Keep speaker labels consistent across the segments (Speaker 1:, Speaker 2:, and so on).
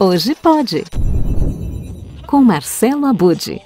Speaker 1: Hoje pode. Com Marcelo Abude.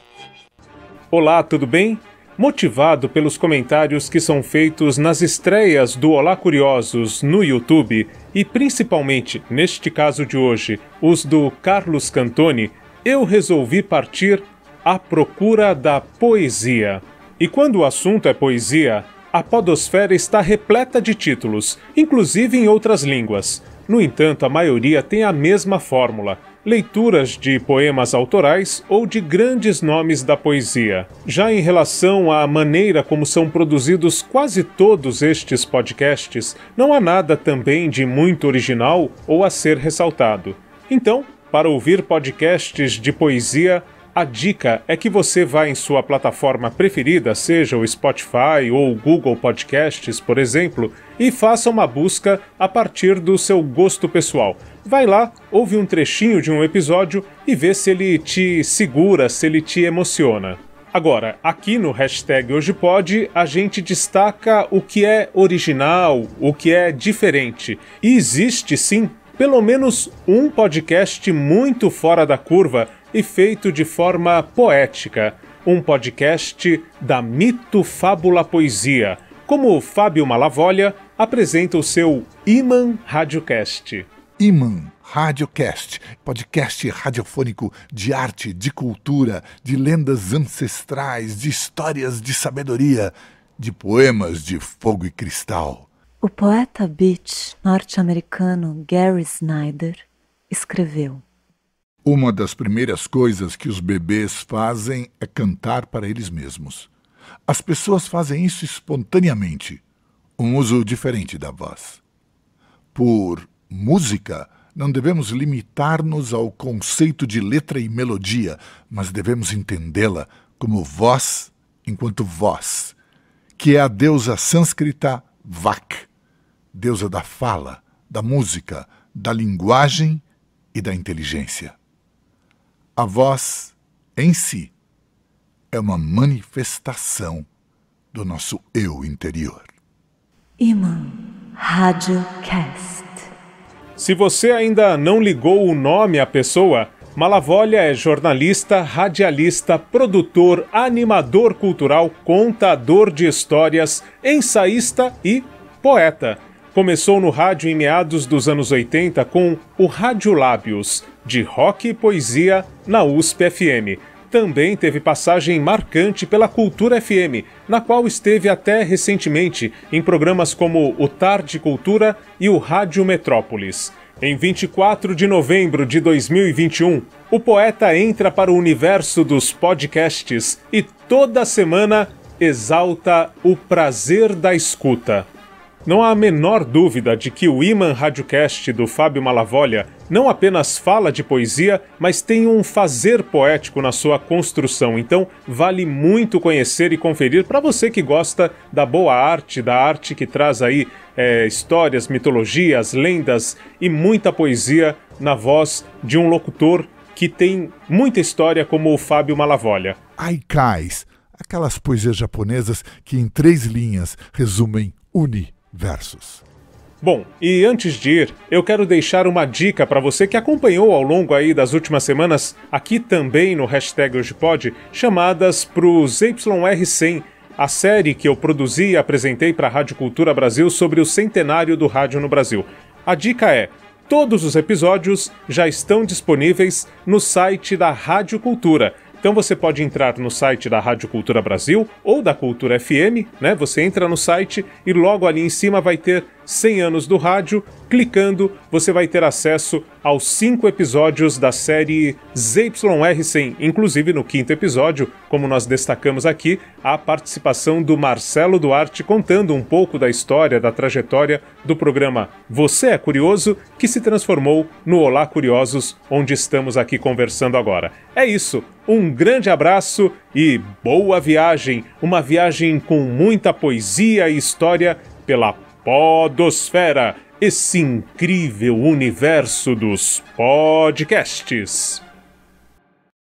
Speaker 2: Olá, tudo bem? Motivado pelos comentários que são feitos nas estreias do Olá Curiosos no YouTube e principalmente, neste caso de hoje, os do Carlos Cantoni, eu resolvi partir à procura da poesia. E quando o assunto é poesia, a Podosfera está repleta de títulos, inclusive em outras línguas. No entanto, a maioria tem a mesma fórmula: leituras de poemas autorais ou de grandes nomes da poesia. Já em relação à maneira como são produzidos quase todos estes podcasts, não há nada também de muito original ou a ser ressaltado. Então, para ouvir podcasts de poesia, a dica é que você vá em sua plataforma preferida, seja o Spotify ou o Google Podcasts, por exemplo, e faça uma busca a partir do seu gosto pessoal. Vai lá, ouve um trechinho de um episódio e vê se ele te segura, se ele te emociona. Agora, aqui no hashtag Hoje Pode, a gente destaca o que é original, o que é diferente. E existe sim pelo menos um podcast muito fora da curva e feito de forma poética. Um podcast da Mito Fábula Poesia, como Fábio Malavolha apresenta o seu Iman Radiocast.
Speaker 1: Iman Radiocast, podcast radiofônico de arte, de cultura, de lendas ancestrais, de histórias de sabedoria, de poemas de fogo e cristal. O poeta beat norte-americano Gary Snyder escreveu: Uma das primeiras coisas que os bebês fazem é cantar para eles mesmos. As pessoas fazem isso espontaneamente, um uso diferente da voz. Por música, não devemos limitar-nos ao conceito de letra e melodia, mas devemos entendê-la como voz enquanto voz, que é a deusa sânscrita Vak deusa da fala, da música, da linguagem e da inteligência. A voz em si é uma manifestação do nosso eu interior. Iman Rádio Cast.
Speaker 2: Se você ainda não ligou o nome à pessoa, Malavolha é jornalista, radialista, produtor, animador cultural, contador de histórias, ensaísta e poeta começou no rádio em meados dos anos 80 com o Rádio Lábios, de rock e poesia na USP FM. Também teve passagem marcante pela Cultura FM, na qual esteve até recentemente em programas como o Tarde Cultura e o Rádio Metrópolis. Em 24 de novembro de 2021, o poeta entra para o universo dos podcasts e toda semana exalta o prazer da escuta. Não há a menor dúvida de que o Iman Radiocast do Fábio Malavolha não apenas fala de poesia, mas tem um fazer poético na sua construção. Então, vale muito conhecer e conferir para você que gosta da boa arte, da arte que traz aí é, histórias, mitologias, lendas e muita poesia na voz de um locutor que tem muita história como o Fábio Malavolha.
Speaker 1: Aikais, aquelas poesias japonesas que em três linhas resumem Uni versos.
Speaker 2: Bom, e antes de ir, eu quero deixar uma dica para você que acompanhou ao longo aí das últimas semanas, aqui também no hashtag hoje pode, chamadas para os YR100, a série que eu produzi e apresentei para a Rádio Cultura Brasil sobre o centenário do rádio no Brasil. A dica é: todos os episódios já estão disponíveis no site da Rádio Cultura. Então você pode entrar no site da Rádio Cultura Brasil ou da Cultura FM, né? Você entra no site e logo ali em cima vai ter 100 anos do rádio, clicando você vai ter acesso aos cinco episódios da série ZYR100, inclusive no quinto episódio, como nós destacamos aqui, a participação do Marcelo Duarte contando um pouco da história, da trajetória do programa Você é Curioso, que se transformou no Olá Curiosos, onde estamos aqui conversando agora. É isso, um grande abraço e boa viagem! Uma viagem com muita poesia e história pela Podosfera, esse incrível universo dos podcasts.